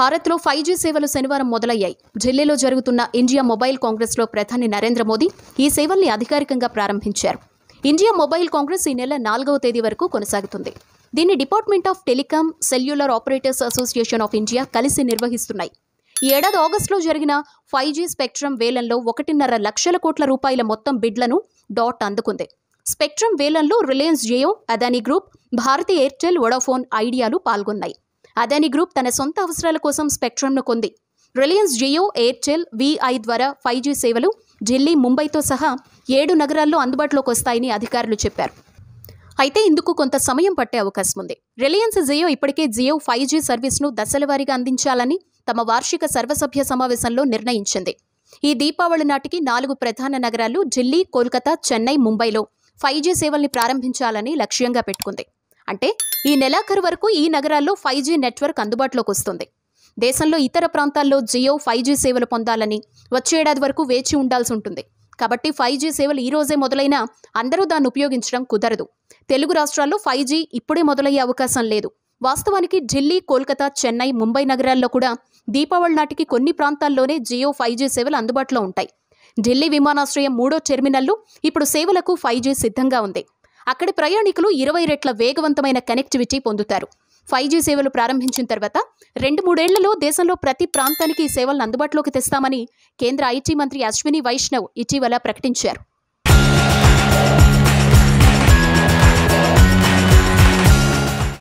భారత్లో five G సేవలు శనివారం మొదలయ్యాయి ఢిల్లీలో జరుగుతున్న ఇండియా మొబైల్ కాంగ్రెస్లో ప్రధాని నరేంద్ర మోదీ ఈ సేవల్ని అధికారికంగా ప్రారంభించారు ఇండియా మొబైల్ కాంగ్రెస్ ఈ నెల నాలుగవ తేదీ వరకు కొనసాగుతుంది దీన్ని department of telecom cellular operators association of India కలిసి నిర్వహిస్తున్నాయి ఈ ఏడాది ఆగస్టులో జరిగిన ఫైవ్ జీ స్పెక్ట్రమ్ వేలంలో ఒకటిన్నర లక్షల కోట్ల రూపాయల మొత్తం బిడ్లను డాట్ అందుకుంది స్పెక్ట్రమ్ వేలంలో Reliance Jio Adani group Bharti Airtel Vodafone ఐడియాలు పాల్గొన్నాయి అదాని గ్రూప్ తన సొంత అవసరాల కోసం స్పెక్ట్రమ్ను కొంది రిలయన్స్ జియో ఎయిర్టెల్ విఐ ద్వారా ఫైవ్ జీ సేవలు ఢిల్లీ ముంబైతో సహా ఏడు నగరాల్లో అందుబాటులోకి వస్తాయని అధికారులు చెప్పారు అయితే ఇందుకు కొంత సమయం పట్టే అవకాశం ఉంది రిలయన్స్ జియో ఇప్పటికే జియో ఫైవ్ జీ సర్వీస్ను దశలవారీగా అందించాలని తమ వార్షిక సర్వసభ్య సమావేశంలో నిర్ణయించింది ఈ దీపావళి నాటికి నాలుగు ప్రధాన నగరాలు ఢిల్లీ కోల్కతా చెన్నై ముంబైలో ఫైవ్ జీ సేవల్ని ప్రారంభించాలని లక్ష్యంగా పెట్టుకుంది అంటే ఈ నెలాఖరు వరకు ఈ నగరాల్లో ఫైవ్ జీ నెట్వర్క్ అందుబాటులోకి వస్తుంది దేశంలో ఇతర ప్రాంతాల్లో జియో ఫైవ్ జీ సేవలు పొందాలని వచ్చే ఏడాది వరకు వేచి ఉండాల్సి ఉంటుంది కాబట్టి ఫైవ్ జీ సేవలు ఈ రోజే మొదలైనా అందరూ దాన్ని ఉపయోగించడం కుదరదు తెలుగు రాష్ట్రాల్లో ఫైవ్ జీ ఇప్పుడే మొదలయ్యే అవకాశం లేదు వాస్తవానికి ఢిల్లీ కోల్కతా చెన్నై ముంబై నగరాల్లో కూడా దీపావళి నాటికి కొన్ని ప్రాంతాల్లోనే జియో ఫైవ్ జీ సేవలు అందుబాటులో ఉంటాయి ఢిల్లీ విమానాశ్రయం మూడో టెర్మినల్లు ఇప్పుడు సేవలకు ఫైవ్ జీ సిద్ధంగా ఉంది అక్కడి ప్రయాణికులు ఇరవై రెట్ల వేగవంతమైన కనెక్టివిటీ పొందుతారు ఫైవ్ జీ సేవలు ప్రారంభించిన తర్వాత రెండు మూడేళ్లలో దేశంలో ప్రతి ప్రాంతానికి ఈ సేవలను అందుబాటులోకి తెస్తామని కేంద్ర ఐటీ మంత్రి అశ్విని వైష్ణవ్ ఇటీవల ప్రకటించారు